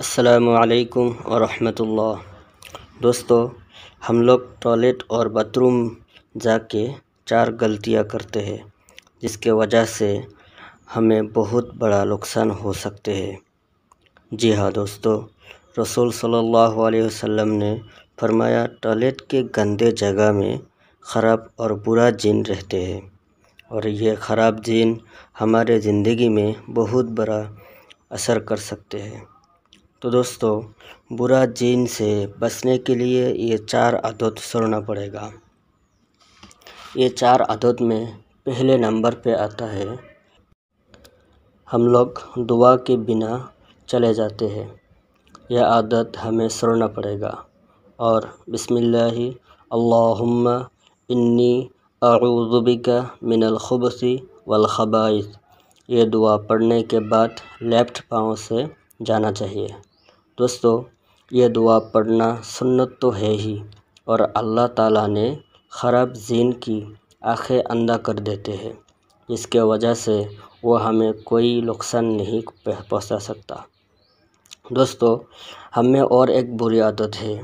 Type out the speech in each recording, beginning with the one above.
असलकम वरहमतुल्लाह दोस्तों हम लोग टॉयलेट और बाथरूम जाके चार गलतियां करते हैं जिसके वजह से हमें बहुत बड़ा नुकसान हो सकते हैं जी हाँ दोस्तों रसूल सल्लल्लाहु अलैहि वसल्लम ने फरमाया टॉयलेट के गंदे जगह में ख़राब और बुरा जिन रहते हैं और ये ख़राब जिन हमारे ज़िंदगी में बहुत बड़ा असर कर सकते हैं तो दोस्तों बुरा जीन से बचने के लिए ये चार आदत छोड़ना पड़ेगा ये चार आदत में पहले नंबर पे आता है हम लोग दुआ के बिना चले जाते हैं यह आदत हमें छोड़ना पड़ेगा और बिसमिल्लाह अल्लाहुम्मा इन्नी अरुबिका मिनलखबसी वलखबाइस ये दुआ पढ़ने के बाद लेफ्ट पाँव से जाना चाहिए दोस्तों ये दुआ पढ़ना सुन्नत तो है ही और अल्लाह ताला ने ख़राब जीन की आंखें अंधा कर देते हैं जिसके वजह से वो हमें कोई नुकसान नहीं पहुंचा सकता दोस्तों हमें और एक बुरी आदत है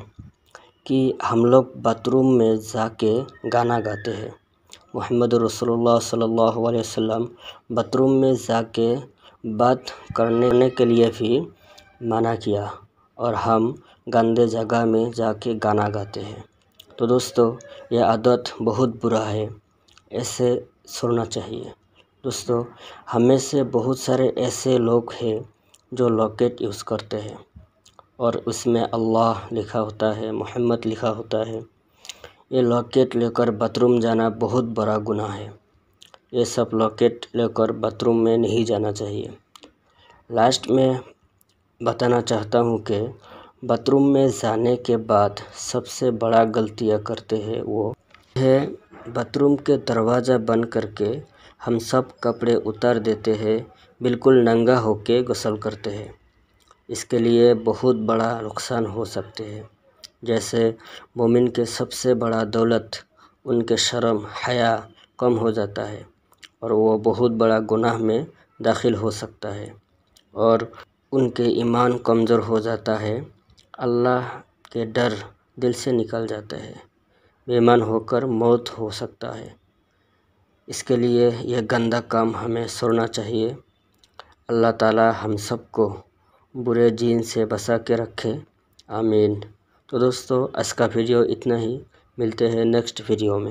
कि हम लोग बाथरूम में जाके गाना गाते हैं मोहम्मद रसोल्ला सल्ला वसम बाथरूम में जाके बात करने के लिए भी मना किया और हम गंदे जगह में जाके गाना गाते हैं तो दोस्तों यह आदत बहुत बुरा है ऐसे सुनना चाहिए दोस्तों हमें से बहुत सारे ऐसे लोग हैं जो लॉकेट यूज़ करते हैं और उसमें अल्लाह लिखा होता है मोहम्मद लिखा होता है ये लॉकेट लेकर बाथरूम जाना बहुत बड़ा गुनाह है ये सब लॉकेट लेकर बाथरूम में नहीं जाना चाहिए लास्ट में बताना चाहता हूँ कि बाथरूम में जाने के बाद सबसे बड़ा गलतियाँ करते हैं वो है बाथरूम के दरवाज़ा बंद करके हम सब कपड़े उतार देते हैं बिल्कुल नंगा होके गसल करते हैं इसके लिए बहुत बड़ा नुकसान हो सकते हैं जैसे मोमिन के सबसे बड़ा दौलत उनके शर्म हया कम हो जाता है और वो बहुत बड़ा गुनाह में दाखिल हो सकता है और उनके ईमान कमज़ोर हो जाता है अल्लाह के डर दिल से निकल जाता है बेमान होकर मौत हो सकता है इसके लिए यह गंदा काम हमें छोड़ना चाहिए अल्लाह ताला हम सबको बुरे जीन से बसा के रखे आमीन तो दोस्तों आज का वीडियो इतना ही मिलते हैं नेक्स्ट वीडियो में